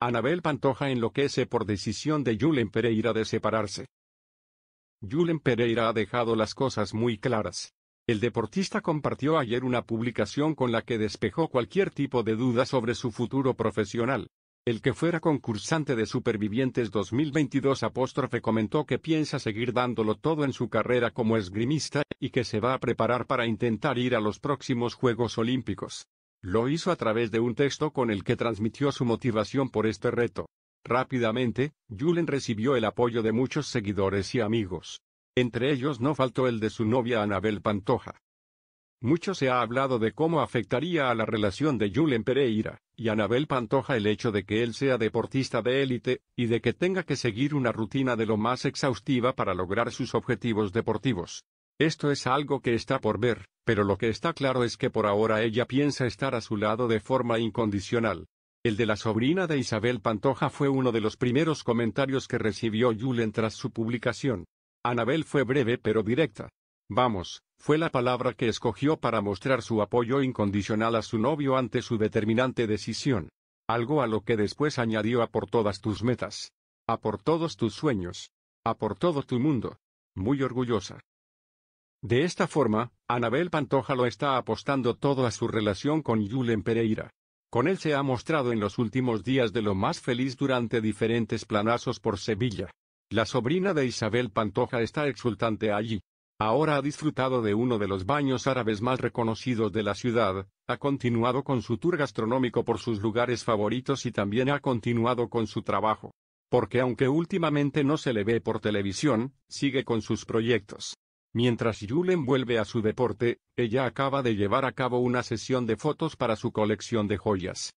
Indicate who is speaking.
Speaker 1: Anabel Pantoja enloquece por decisión de Julen Pereira de separarse. Julen Pereira ha dejado las cosas muy claras. El deportista compartió ayer una publicación con la que despejó cualquier tipo de duda sobre su futuro profesional. El que fuera concursante de Supervivientes 2022 apóstrofe comentó que piensa seguir dándolo todo en su carrera como esgrimista, y que se va a preparar para intentar ir a los próximos Juegos Olímpicos. Lo hizo a través de un texto con el que transmitió su motivación por este reto. Rápidamente, Julen recibió el apoyo de muchos seguidores y amigos. Entre ellos no faltó el de su novia Anabel Pantoja. Mucho se ha hablado de cómo afectaría a la relación de Julen Pereira y Anabel Pantoja el hecho de que él sea deportista de élite, y de que tenga que seguir una rutina de lo más exhaustiva para lograr sus objetivos deportivos. Esto es algo que está por ver, pero lo que está claro es que por ahora ella piensa estar a su lado de forma incondicional. El de la sobrina de Isabel Pantoja fue uno de los primeros comentarios que recibió Julen tras su publicación. Anabel fue breve pero directa. Vamos, fue la palabra que escogió para mostrar su apoyo incondicional a su novio ante su determinante decisión. Algo a lo que después añadió a por todas tus metas. A por todos tus sueños. A por todo tu mundo. Muy orgullosa. De esta forma, Anabel Pantoja lo está apostando todo a su relación con Julen Pereira. Con él se ha mostrado en los últimos días de lo más feliz durante diferentes planazos por Sevilla. La sobrina de Isabel Pantoja está exultante allí. Ahora ha disfrutado de uno de los baños árabes más reconocidos de la ciudad, ha continuado con su tour gastronómico por sus lugares favoritos y también ha continuado con su trabajo. Porque aunque últimamente no se le ve por televisión, sigue con sus proyectos. Mientras Julen vuelve a su deporte, ella acaba de llevar a cabo una sesión de fotos para su colección de joyas.